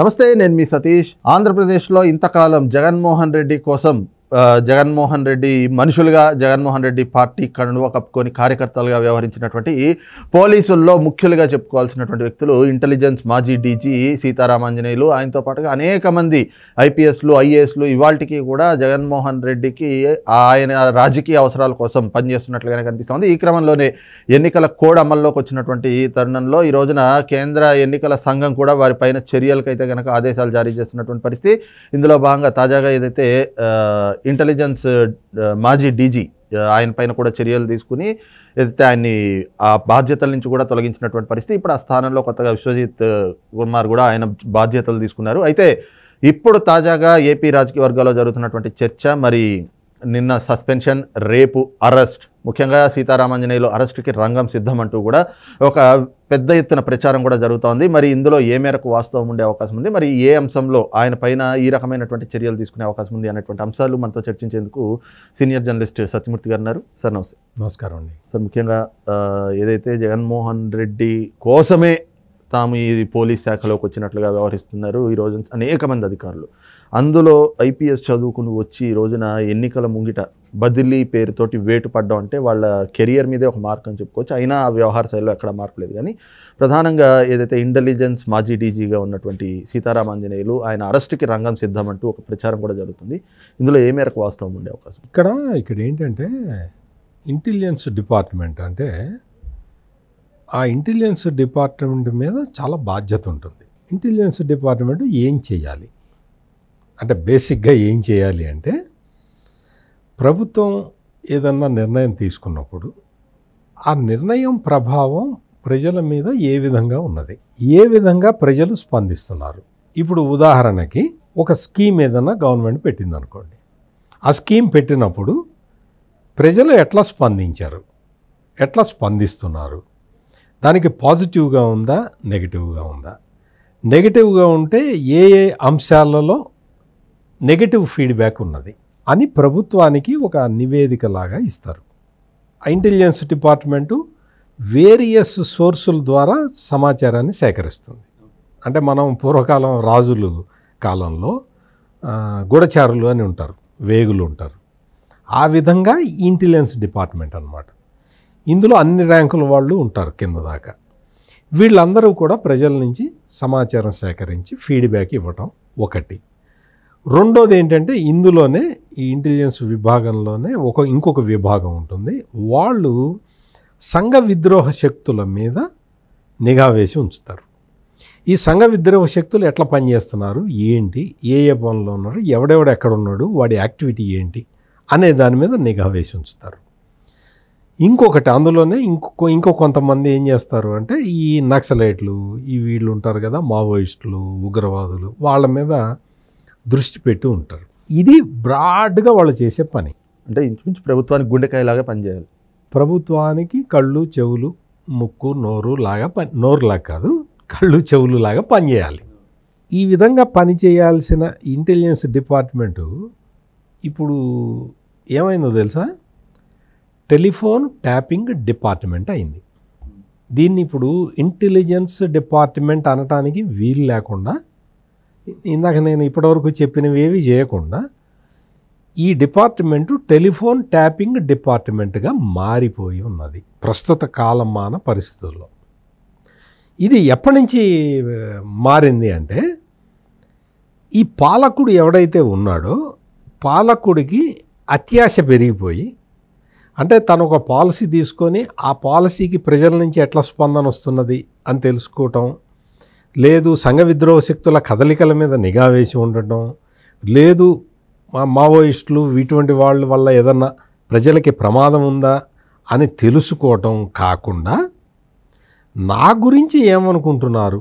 నమస్తే నేను మీ సతీష్ ఆంధ్రప్రదేశ్లో ఇంతకాలం జగన్మోహన్ రెడ్డి కోసం జగన్మోహన్ రెడ్డి మనుషులుగా జగన్మోహన్ రెడ్డి పార్టీ కండువ కప్పుకొని కార్యకర్తలుగా వ్యవహరించినటువంటి పోలీసుల్లో ముఖ్యులుగా చెప్పుకోవాల్సినటువంటి వ్యక్తులు ఇంటెలిజెన్స్ మాజీ డీజీ సీతారామాంజనేయులు ఆయనతో పాటుగా అనేక మంది ఐపీఎస్లు ఐఏఎస్లు ఇవాళకి కూడా జగన్మోహన్ రెడ్డికి ఆయన రాజకీయ అవసరాల కోసం పనిచేస్తున్నట్లుగానే కనిపిస్తుంది ఈ క్రమంలోనే ఎన్నికల కోడ్ అమల్లోకి వచ్చినటువంటి ఈ తరుణంలో ఈ రోజున కేంద్ర ఎన్నికల సంఘం కూడా వారిపైన చర్యలకైతే కనుక ఆదేశాలు జారీ చేస్తున్నటువంటి పరిస్థితి ఇందులో భాగంగా తాజాగా ఏదైతే ఇంటెలిజెన్స్ uh, మాజీ డీజీ uh, ఆయన పైన కూడా చర్యలు తీసుకుని ఏదైతే ఆయన్ని ఆ బాధ్యతల నుంచి కూడా తొలగించినటువంటి పరిస్థితి ఇప్పుడు ఆ స్థానంలో కొత్తగా విశ్వజిత్ uh, కుమార్ కూడా ఆయన బాధ్యతలు తీసుకున్నారు అయితే ఇప్పుడు తాజాగా ఏపీ రాజకీయ వర్గాల్లో జరుగుతున్నటువంటి చర్చ మరి నిన్న సస్పెన్షన్ రేపు అరెస్ట్ ముఖ్యంగా సీతారామాంజనేయులు అరెస్టుకి రంగం సిద్ధం అంటూ కూడా ఒక పెద్ద ఎత్తున ప్రచారం కూడా జరుగుతోంది మరి ఇందులో ఏ మేరకు వాస్తవం ఉండే అవకాశం ఉంది మరి ఏ అంశంలో ఆయన పైన ఈ రకమైనటువంటి చర్యలు తీసుకునే అవకాశం ఉంది అనేటువంటి అంశాలు మనతో చర్చించేందుకు సీనియర్ జర్నలిస్ట్ సత్యమూర్తి గారు ఉన్నారు సార్ నమస్తే నమస్కారం అండి సార్ ముఖ్యంగా ఏదైతే జగన్మోహన్ రెడ్డి కోసమే తాము ఈ పోలీస్ శాఖలోకి వచ్చినట్లుగా వ్యవహరిస్తున్నారు ఈరోజు అనేక మంది అధికారులు అందులో ఐపీఎస్ చదువుకుని వచ్చి ఈ రోజున ఎన్నికల ముంగిట బదిలీ పేరుతోటి వేటు పడ్డం అంటే వాళ్ళ కెరియర్ మీదే ఒక మార్క్ అని చెప్పుకోవచ్చు అయినా ఆ వ్యవహార శైలిలో ఎక్కడ మార్పు లేదు కానీ ప్రధానంగా ఏదైతే ఇంటెలిజెన్స్ మాజీ డీజీగా ఉన్నటువంటి సీతారామాంజనేయులు ఆయన అరెస్ట్కి రంగం సిద్ధం అంటూ ఒక ప్రచారం కూడా జరుగుతుంది ఇందులో ఏ మేరకు వాస్తవం ఉండే అవకాశం ఇక్కడ ఇక్కడ ఏంటంటే ఇంటెలిజెన్స్ డిపార్ట్మెంట్ అంటే ఆ ఇంటెలిజెన్స్ డిపార్ట్మెంట్ మీద చాలా బాధ్యత ఉంటుంది ఇంటెలిజెన్స్ డిపార్ట్మెంట్ ఏం చేయాలి అంటే బేసిక్గా ఏం చేయాలి అంటే ప్రభుత్వం ఏదన్నా నిర్ణయం తీసుకున్నప్పుడు ఆ నిర్ణయం ప్రభావం ప్రజల మీద ఏ విధంగా ఉన్నది ఏ విధంగా ప్రజలు స్పందిస్తున్నారు ఇప్పుడు ఉదాహరణకి ఒక స్కీమ్ ఏదన్నా గవర్నమెంట్ పెట్టింది అనుకోండి ఆ స్కీమ్ పెట్టినప్పుడు ప్రజలు ఎట్లా స్పందించారు ఎట్లా స్పందిస్తున్నారు దానికి పాజిటివ్గా ఉందా నెగిటివ్గా ఉందా నెగిటివ్గా ఉంటే ఏ ఏ అంశాలలో నెగటివ్ ఫీడ్బ్యాక్ ఉన్నది అని ప్రభుత్వానికి ఒక నివేదిక లాగా ఇస్తారు ఇంటెలిజెన్స్ డిపార్ట్మెంటు వేరియస్ సోర్సుల ద్వారా సమాచారాన్ని సేకరిస్తుంది అంటే మనం పూర్వకాలం రాజులు కాలంలో గూఢచారులు అని ఉంటారు వేగులు ఉంటారు ఆ విధంగా ఇంటెలిజెన్స్ డిపార్ట్మెంట్ అనమాట ఇందులో అన్ని ర్యాంకుల వాళ్ళు ఉంటారు కింద దాకా వీళ్ళందరూ కూడా ప్రజల నుంచి సమాచారం సేకరించి ఫీడ్బ్యాక్ ఇవ్వటం ఒకటి రెండోది ఏంటంటే ఇందులోనే ఈ ఇంటెలిజెన్స్ విభాగంలోనే ఒక ఇంకొక విభాగం ఉంటుంది వాళ్ళు సంఘ విద్రోహ శక్తుల మీద నిఘా వేసి ఉంచుతారు ఈ సంఘ విద్రోహ శక్తులు ఎట్లా పనిచేస్తున్నారు ఏంటి ఏ ఏ పనుల్లో ఉన్నారు ఎవడెవడ ఎక్కడ ఉన్నాడు వాడి యాక్టివిటీ ఏంటి అనే దాని మీద నిఘా వేసి ఉంచుతారు ఇంకొకటి అందులోనే ఇంకో ఇంకో కొంతమంది ఏం చేస్తారు అంటే ఈ నక్సలైట్లు ఈ వీళ్ళు ఉంటారు కదా మావోయిస్టులు ఉగ్రవాదులు వాళ్ళ మీద దృష్టి పెట్టి ఉంటారు ఇది బ్రాడ్గా వాళ్ళు చేసే పని అంటే ఇంచుమించు ప్రభుత్వానికి గుండెకాయలాగా పనిచేయాలి ప్రభుత్వానికి కళ్ళు చెవులు ముక్కు నోరు లాగా పని నోరులా కాదు కళ్ళు చెవులు లాగా పనిచేయాలి ఈ విధంగా పనిచేయాల్సిన ఇంటెలిజెన్స్ డిపార్ట్మెంటు ఇప్పుడు ఏమైందో తెలుసా టెలిఫోన్ ట్యాపింగ్ డిపార్ట్మెంట్ అయింది దీన్ని ఇప్పుడు ఇంటెలిజెన్స్ డిపార్ట్మెంట్ అనటానికి వీలు లేకుండా ఇందాక నేను ఇప్పటివరకు ఏవి చేయకుండా ఈ డిపార్ట్మెంటు టెలిఫోన్ ట్యాపింగ్ డిపార్ట్మెంట్గా మారిపోయి ఉన్నది ప్రస్తుత కాలమాన పరిస్థితుల్లో ఇది ఎప్పటి నుంచి మారింది అంటే ఈ పాలకుడు ఎవడైతే ఉన్నాడో పాలకుడికి అత్యాశ పెరిగిపోయి అంటే తను ఒక పాలసీ తీసుకొని ఆ పాలసీకి ప్రజల నుంచి ఎట్లా స్పందన వస్తున్నది అని తెలుసుకోవటం లేదు సంఘ విద్రోహ శక్తుల కదలికల మీద నిఘా వేసి ఉండటం లేదు మా మావోయిస్టులు ఇటువంటి వాళ్ళ వల్ల ఏదన్నా ప్రజలకి ప్రమాదం ఉందా అని తెలుసుకోవటం కాకుండా నా గురించి ఏమనుకుంటున్నారు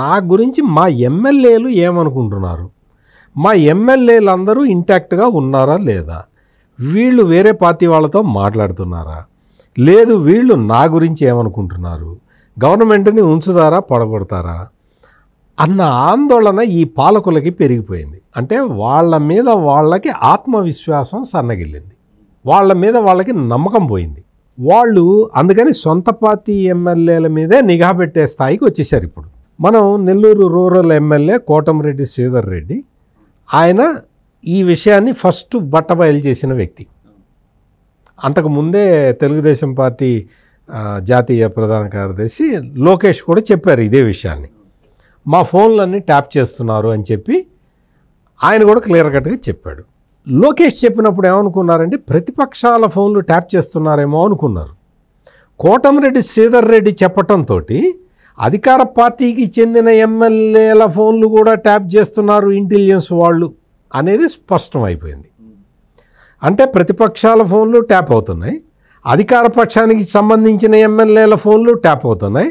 నా గురించి మా ఎమ్మెల్యేలు ఏమనుకుంటున్నారు మా ఎమ్మెల్యేలు అందరూ ఇంటాక్ట్గా ఉన్నారా లేదా వీళ్ళు వేరే పార్టీ వాళ్ళతో మాట్లాడుతున్నారా లేదు వీళ్ళు నా గురించి ఏమనుకుంటున్నారు గవర్నమెంట్ని ఉంచుతారా పొడగొడతారా అన్న ఆందోళన ఈ పాలకులకి పెరిగిపోయింది అంటే వాళ్ళ మీద వాళ్ళకి ఆత్మవిశ్వాసం సన్నగిల్లింది వాళ్ళ మీద వాళ్ళకి నమ్మకం పోయింది వాళ్ళు అందుకని సొంత పార్టీ ఎమ్మెల్యేల మీదే నిఘా పెట్టే స్థాయికి వచ్చేసారు ఇప్పుడు మనం నెల్లూరు రూరల్ ఎమ్మెల్యే కోటమిరెడ్డి శ్రీధర్ రెడ్డి ఆయన ఈ విషయాన్ని ఫస్ట్ బట్టబయలు చేసిన వ్యక్తి అంతకుముందే తెలుగుదేశం పార్టీ జాతీయ ప్రధాన కార్యదర్శి లోకేష్ కూడా చెప్పారు ఇదే విషయాన్ని మా ఫోన్లన్నీ ట్యాప్ చేస్తున్నారు అని చెప్పి ఆయన కూడా క్లియర్ కట్గా చెప్పాడు లోకేష్ చెప్పినప్పుడు ఏమనుకున్నారంటే ప్రతిపక్షాల ఫోన్లు ట్యాప్ చేస్తున్నారేమో అనుకున్నారు కోటమిరెడ్డి శ్రీధర్ రెడ్డి చెప్పటంతో అధికార పార్టీకి చెందిన ఎమ్మెల్యేల ఫోన్లు కూడా ట్యాప్ చేస్తున్నారు ఇంటెలిజెన్స్ వాళ్ళు అనేది స్పష్టం అయిపోయింది అంటే ప్రతిపక్షాల ఫోన్లు ట్యాప్ అవుతున్నాయి అధికార పక్షానికి సంబంధించిన ఎమ్మెల్యేల ఫోన్లు ట్యాప్ అవుతున్నాయి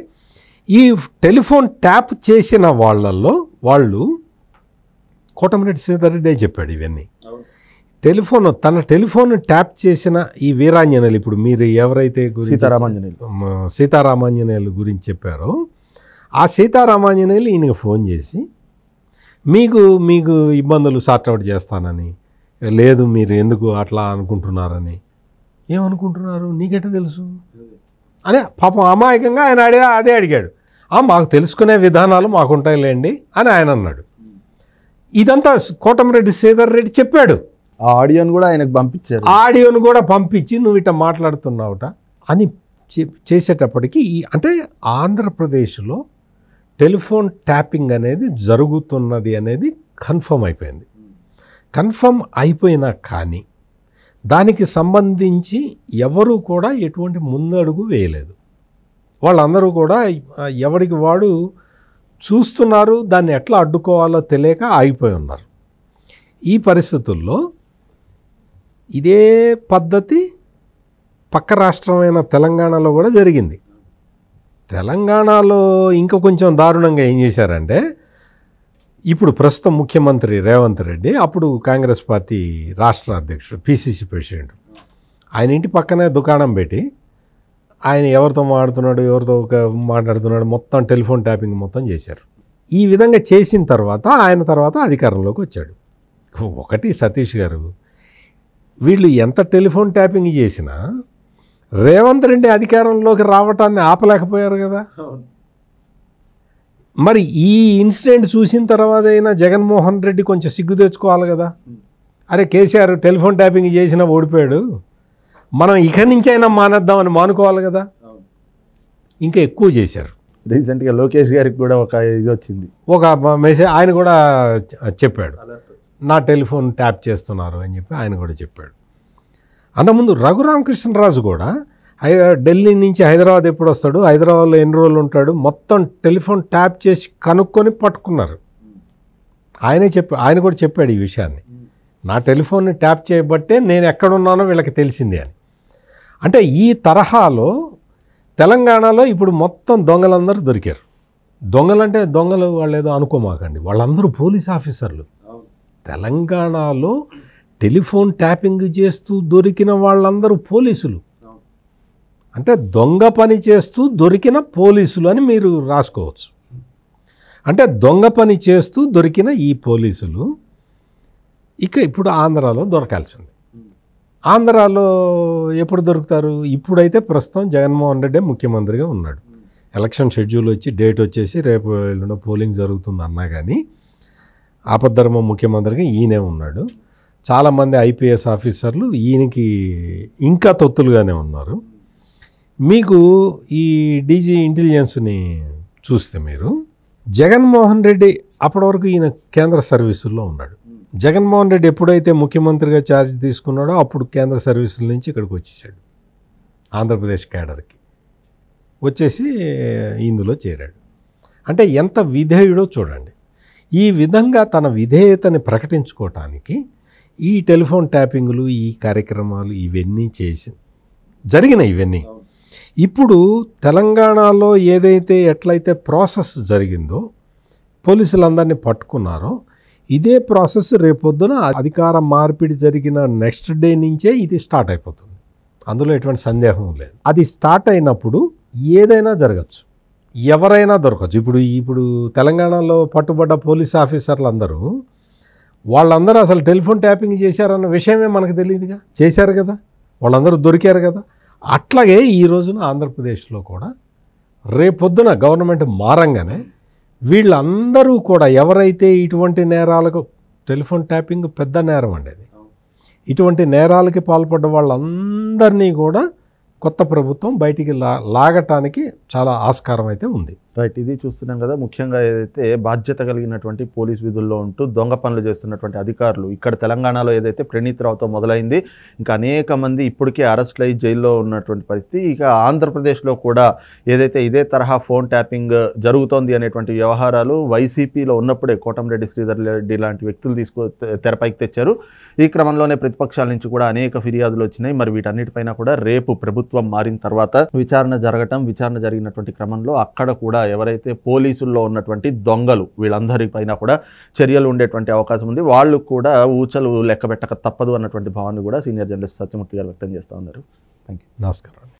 ఈ టెలిఫోన్ ట్యాప్ చేసిన వాళ్ళల్లో వాళ్ళు కోటమిరెడ్డి సీతారెడ్డి చెప్పాడు ఇవన్నీ టెలిఫోన్ తన టెలిఫోన్ ట్యాప్ చేసిన ఈ వీరాంజనేయులు ఇప్పుడు మీరు ఎవరైతే సీతారామాంజనేయులు సీతారామాంజనేయులు గురించి చెప్పారో ఆ సీతారామాంజనేయులు ఈయనకు ఫోన్ చేసి మీకు మీకు ఇబ్బందులు సార్ట్అవుట్ చేస్తానని లేదు మీరు ఎందుకు అట్లా అనుకుంటున్నారని ఏమనుకుంటున్నారు నీకెట్ట తెలుసు అని పాపం అమాయకంగా ఆయన అడిగా అదే అడిగాడు మాకు తెలుసుకునే విధానాలు మాకుంటాయిలేండి అని ఆయన అన్నాడు ఇదంతా కోటమిరెడ్డి శ్రీధర్ రెడ్డి చెప్పాడు ఆ ఆడియోను కూడా ఆయనకు పంపించారు ఆడియోను కూడా పంపించి నువ్వు ఇట్ట మాట్లాడుతున్నావుట అని చేసేటప్పటికి ఈ అంటే ఆంధ్రప్రదేశ్లో టెలిఫోన్ ట్యాపింగ్ అనేది జరుగుతున్నది అనేది కన్ఫర్మ్ అయిపోయింది కన్ఫర్మ్ అయిపోయినా కానీ దానికి సంబంధించి ఎవరు కూడా ఎటువంటి ముందడుగు వేయలేదు వాళ్ళందరూ కూడా ఎవరికి వాడు చూస్తున్నారు దాన్ని ఎట్లా అడ్డుకోవాలో తెలియక ఆగిపోయి ఉన్నారు ఈ పరిస్థితుల్లో ఇదే పద్ధతి పక్క రాష్ట్రమైన తెలంగాణలో కూడా జరిగింది తెలంగాణలో ఇంకా కొంచెం దారుణంగా ఏం చేశారంటే ఇప్పుడు ప్రస్తుతం ముఖ్యమంత్రి రేవంత్ రెడ్డి అప్పుడు కాంగ్రెస్ పార్టీ రాష్ట్ర అధ్యక్షుడు పిసిసి ప్రెసిడెంట్ ఆయన ఇంటి పక్కనే దుకాణం పెట్టి ఆయన ఎవరితో మాట్లాడుతున్నాడు ఎవరితో ఒక మాట్లాడుతున్నాడు మొత్తం టెలిఫోన్ ట్యాపింగ్ మొత్తం చేశారు ఈ విధంగా చేసిన తర్వాత ఆయన తర్వాత అధికారంలోకి వచ్చాడు ఒకటి సతీష్ గారు వీళ్ళు ఎంత టెలిఫోన్ ట్యాపింగ్ చేసినా రేవంత్ రెడ్డి అధికారంలోకి రావటాన్ని ఆపలేకపోయారు కదా మరి ఈ ఇన్సిడెంట్ చూసిన తర్వాత అయినా జగన్మోహన్ రెడ్డి కొంచెం సిగ్గు తెచ్చుకోవాలి కదా అరే కేసీఆర్ టెలిఫోన్ ట్యాపింగ్ చేసినా ఓడిపోయాడు మనం ఇక అయినా మానేద్దామని మానుకోవాలి కదా ఇంకా ఎక్కువ చేశారు రీసెంట్గా లోకేష్ గారికి కూడా ఒక ఇది వచ్చింది ఒక మెసేజ్ ఆయన కూడా చెప్పాడు నా టెలిఫోన్ ట్యాప్ చేస్తున్నారు అని చెప్పి ఆయన కూడా చెప్పాడు అంతకుముందు రఘురామకృష్ణరాజు కూడా హైదరా ఢిల్లీ నుంచి హైదరాబాద్ ఎప్పుడు వస్తాడు హైదరాబాద్లో ఎన్ని రోజులు ఉంటాడు మొత్తం టెలిఫోన్ ట్యాప్ చేసి కనుక్కొని పట్టుకున్నారు ఆయనే చెప్పి ఆయన కూడా చెప్పాడు ఈ విషయాన్ని నా టెలిఫోన్ని ట్యాప్ చేయబట్టే నేను ఎక్కడున్నానో వీళ్ళకి తెలిసింది అని అంటే ఈ తరహాలో తెలంగాణలో ఇప్పుడు మొత్తం దొంగలందరూ దొరికారు దొంగలంటే దొంగలు వాళ్ళు ఏదో అనుకోమాకండి వాళ్ళందరూ పోలీస్ ఆఫీసర్లు తెలంగాణలో టెలిఫోన్ ట్యాపింగ్ చేస్తూ దొరికిన వాళ్ళందరూ పోలీసులు అంటే దొంగ పని చేస్తూ దొరికిన పోలీసులు అని మీరు రాసుకోవచ్చు అంటే దొంగ పని చేస్తూ దొరికిన ఈ పోలీసులు ఇక ఇప్పుడు ఆంధ్రాలో దొరకాల్సింది ఆంధ్రాలో ఎప్పుడు దొరుకుతారు ఇప్పుడైతే ప్రస్తుతం జగన్మోహన్ రెడ్డి ముఖ్యమంత్రిగా ఉన్నాడు ఎలక్షన్ షెడ్యూల్ వచ్చి డేట్ వచ్చేసి రేపు ఎల్లుండ పోలింగ్ జరుగుతుంది అన్నా కానీ ఆపద్ధర్మ ముఖ్యమంత్రిగా ఈయనే ఉన్నాడు చాలామంది ఐపీఎస్ ఆఫీసర్లు ఈయనకి ఇంకా తొత్తులుగానే ఉన్నారు మీకు ఈ డీజీ ఇంటెలిజెన్స్ని చూస్తే మీరు జగన్మోహన్ రెడ్డి అప్పటి వరకు ఈయన కేంద్ర సర్వీసుల్లో ఉన్నాడు జగన్మోహన్ రెడ్డి ఎప్పుడైతే ముఖ్యమంత్రిగా ఛార్జ్ తీసుకున్నాడో అప్పుడు కేంద్ర సర్వీసుల నుంచి ఇక్కడికి వచ్చేసాడు ఆంధ్రప్రదేశ్ కేడర్కి వచ్చేసి ఇందులో చేరాడు అంటే ఎంత విధేయుడో చూడండి ఈ విధంగా తన విధేయతని ప్రకటించుకోవటానికి ఈ టెలిఫోన్ ట్యాపింగ్లు ఈ కార్యక్రమాలు ఇవన్నీ చేసి జరిగినాయి ఇవన్నీ ఇప్పుడు తెలంగాణలో ఏదైతే ఎట్లయితే ప్రాసెస్ జరిగిందో పోలీసులందరినీ పట్టుకున్నారో ఇదే ప్రాసెస్ రేపొద్దున అధికార మార్పిడి జరిగిన నెక్స్ట్ డే నుంచే ఇది స్టార్ట్ అయిపోతుంది అందులో ఎటువంటి సందేహం లేదు అది స్టార్ట్ అయినప్పుడు ఏదైనా జరగచ్చు ఎవరైనా దొరకచ్చు ఇప్పుడు ఇప్పుడు తెలంగాణలో పట్టుబడ్డ పోలీస్ ఆఫీసర్లు అందరూ వాళ్ళందరూ అసలు టెలిఫోన్ ట్యాపింగ్ చేశారన్న విషయమే మనకు తెలియదుగా చేశారు కదా వాళ్ళందరూ దొరికారు కదా అట్లాగే ఈ రోజున ఆంధ్రప్రదేశ్లో కూడా రేపొద్దున గవర్నమెంట్ మారంగానే వీళ్ళందరూ కూడా ఎవరైతే ఇటువంటి నేరాలకు టెలిఫోన్ ట్యాపింగ్ పెద్ద నేరం అండి ఇటువంటి నేరాలకి పాల్పడ్డ వాళ్ళందరినీ కూడా కొత్త ప్రభుత్వం బయటికి లా లాగటానికి చాలా ఆస్కారం అయితే ఉంది రైట్ ఇది చూస్తున్నాం కదా ముఖ్యంగా ఏదైతే బాధ్యత కలిగినటువంటి పోలీస్ విధుల్లో ఉంటూ దొంగ పనులు చేస్తున్నటువంటి అధికారులు ఇక్కడ తెలంగాణలో ఏదైతే ప్రణీత్ రావుతో మొదలైంది ఇంకా అనేక మంది ఇప్పటికే అరెస్ట్లు అయ్యి జైల్లో ఉన్నటువంటి పరిస్థితి ఇక ఆంధ్రప్రదేశ్లో కూడా ఏదైతే ఇదే తరహా ఫోన్ ట్యాపింగ్ జరుగుతోంది అనేటువంటి వ్యవహారాలు వైసీపీలో ఉన్నప్పుడే కోటంరెడ్డి శ్రీధర్ రెడ్డి లాంటి వ్యక్తులు తీసుకో తెరపైకి తెచ్చారు ఈ క్రమంలోనే ప్రతిపక్షాల నుంచి కూడా అనేక ఫిర్యాదులు వచ్చినాయి మరి వీటన్నిటిపైన కూడా రేపు ప్రభుత్వం మారిన తర్వాత విచారణ జరగటం విచారణ జరిగినటువంటి క్రమంలో అక్కడ కూడా ఎవరైతే పోలీసుల్లో ఉన్నటువంటి దొంగలు వీళ్ళందరిపైన కూడా చర్యలు ఉండేటువంటి అవకాశం ఉంది వాళ్ళు కూడా ఊచలు లెక్క తప్పదు అన్నటువంటి భావాన్ని కూడా సీనియర్ జర్నలిస్ట్ సత్యమూర్తి గారు వ్యక్తం చేస్తూ ఉన్నారు థ్యాంక్ యూ నమస్కారం